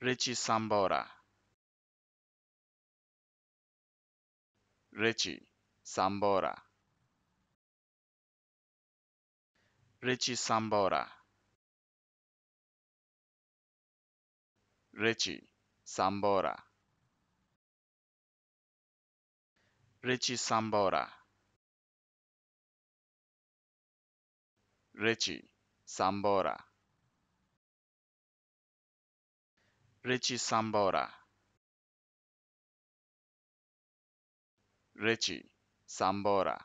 Richie Sambora. Richie Sambora. Richie Sambora. Richie Sambora. Richie Sambora. Richie Sambora. Richie Sambora. Richie Sambora.